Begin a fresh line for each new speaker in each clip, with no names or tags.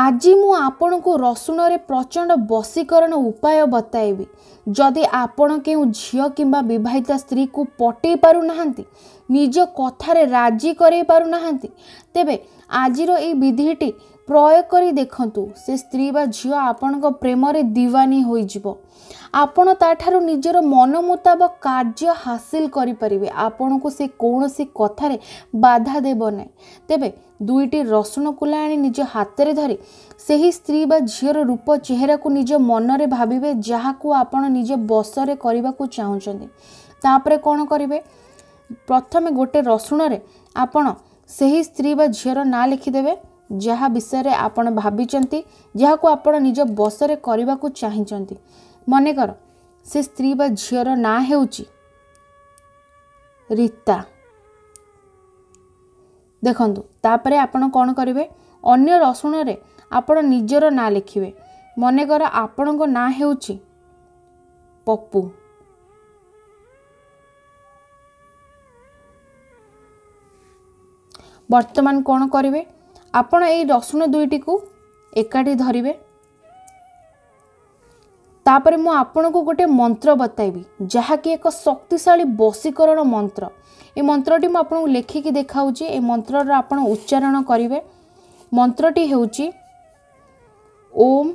ଆଜି ମୁଁ ଆପଣଙ୍କୁ ରସୁଣରେ ପ୍ରଚଣ୍ଡ ବଶୀକରଣ ଉପାୟ ବତାଇବି ଯଦି ଆପଣ କେଉଁ ଝିଅ କିମ୍ବା ବିବାହିତା ସ୍ତ୍ରୀକୁ ପଟେଇ ପାରୁନାହାନ୍ତି ନିଜ କଥାରେ ରାଜି କରାଇ ପାରୁନାହାନ୍ତି ତେବେ ଆଜିର ଏହି ବିଧିଟି ପ୍ରୟୋଗ କରି ଦେଖନ୍ତୁ ସେ ସ୍ତ୍ରୀ ବା ଝିଅ ଆପଣଙ୍କ ପ୍ରେମରେ ଦିୱାନୀ ହୋଇଯିବ ଆପଣ ତା'ଠାରୁ ନିଜର ମନ ମୁତାବକ କାର୍ଯ୍ୟ ହାସିଲ କରିପାରିବେ ଆପଣଙ୍କୁ ସେ କୌଣସି କଥାରେ ବାଧା ଦେବ ନାହିଁ ତେବେ ଦୁଇଟି ରସୁଣ କୁଲା ଆଣି ନିଜ ହାତରେ ଧରି ସେହି ସ୍ତ୍ରୀ ବା ଝିଅର ରୂପ ଚେହେରାକୁ ନିଜ ମନରେ ଭାବିବେ ଯାହାକୁ ଆପଣ ନିଜ ବସରେ କରିବାକୁ ଚାହୁଁଛନ୍ତି ତାପରେ କ'ଣ କରିବେ ପ୍ରଥମେ ଗୋଟେ ରସୁଣରେ ଆପଣ ସେହି ସ୍ତ୍ରୀ ବା ଝିଅର ନାଁ ଲେଖିଦେବେ ଯାହା ବିଷୟରେ ଆପଣ ଭାବିଛନ୍ତି ଯାହାକୁ ଆପଣ ନିଜ ବସରେ କରିବାକୁ ଚାହିଁଛନ୍ତି ମନେକର ସେ ସ୍ତ୍ରୀ ବା ଝିଅର ନାଁ ହେଉଛି ରୀତା ଦେଖନ୍ତୁ ତାପରେ ଆପଣ କ'ଣ କରିବେ ଅନ୍ୟ ରସୁଣରେ ଆପଣ ନିଜର ନାଁ ଲେଖିବେ ମନେକର ଆପଣଙ୍କ ନାଁ ହେଉଛି ପପୁ ବର୍ତ୍ତମାନ କ'ଣ କରିବେ ଆପଣ ଏଇ ରସୁଣ ଦୁଇଟିକୁ ଏକାଠି ଧରିବେ ତାପରେ ମୁଁ ଆପଣଙ୍କୁ ଗୋଟିଏ ମନ୍ତ୍ର ବତାଇବି ଯାହାକି ଏକ ଶକ୍ତିଶାଳୀ ବଶୀକରଣ ମନ୍ତ୍ର ଏ ମନ୍ତ୍ରଟି ମୁଁ ଆପଣଙ୍କୁ ଲେଖିକି ଦେଖାଉଛି ଏ ମନ୍ତ୍ରର ଆପଣ ଉଚ୍ଚାରଣ କରିବେ ମନ୍ତ୍ରଟି ହେଉଛି ଓମ୍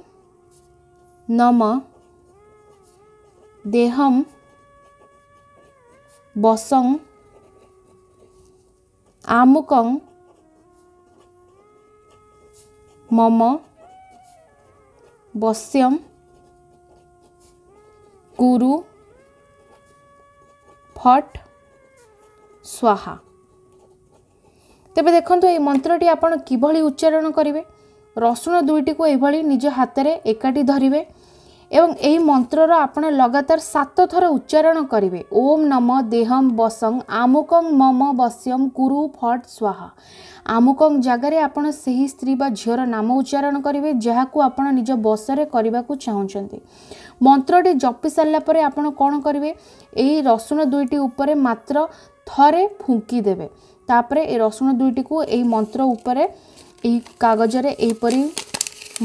ନମ ଦେହମ୍ ବସଂ আমুকং ମମ ବସ୍ୟମ କୁରୁ ଫଟ ସ୍ୱାହା ତେବେ ଦେଖନ୍ତୁ ଏଇ ମନ୍ତ୍ରଟି ଆପଣ କିଭଳି ଉଚ୍ଚାରଣ କରିବେ ରସୁଣ ଦୁଇଟିକୁ ଏଭଳି ନିଜ ହାତରେ ଏକାଠି ଧରିବେ ଏବଂ ଏହି ମନ୍ତ୍ରର ଆପଣ ଲଗାତାର ସାତ ଥର ଉଚ୍ଚାରଣ କରିବେ ଓମ୍ ନମ ଦେହମ୍ ବସଂ ଆମୁକଂ ମମ ବସ୍ୟମ୍ କୁରୁ ଫଟ୍ ସ୍ୱାହା ଆମୁକଂ ଜାଗାରେ ଆପଣ ସେହି ସ୍ତ୍ରୀ ବା ଝିଅର ନାମ ଉଚ୍ଚାରଣ କରିବେ ଯାହାକୁ ଆପଣ ନିଜ ବସରେ କରିବାକୁ ଚାହୁଁଛନ୍ତି ମନ୍ତ୍ରଟି ଜପି ସାରିଲା ପରେ ଆପଣ କ'ଣ କରିବେ ଏହି ରସୁଣ ଦୁଇଟି ଉପରେ ମାତ୍ର ଥରେ ଫୁଙ୍କି ଦେବେ ତାପରେ ଏ ରସୁଣ ଦୁଇଟିକୁ ଏହି ମନ୍ତ୍ର ଉପରେ ଏହି କାଗଜରେ ଏହିପରି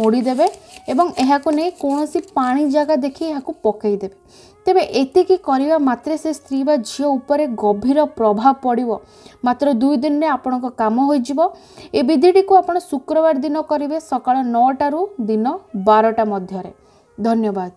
ମୋଡ଼ିଦେବେ ଏବଂ ଏହାକୁ ନେଇ କୌଣସି ପାଣି ଜାଗା ଦେଖି ଏହାକୁ ପକାଇଦେବେ ତେବେ ଏତିକି କରିବା ମାତ୍ରେ ସେ ସ୍ତ୍ରୀ ବା ଝିଅ ଉପରେ ଗଭୀର ପ୍ରଭାବ ପଡ଼ିବ ମାତ୍ର ଦୁଇ ଦିନରେ ଆପଣଙ୍କ କାମ ହୋଇଯିବ ଏ ବିଧିଟିକୁ ଆପଣ ଶୁକ୍ରବାର ଦିନ କରିବେ ସକାଳ ନଅଟାରୁ ଦିନ ବାରଟା ମଧ୍ୟରେ ଧନ୍ୟବାଦ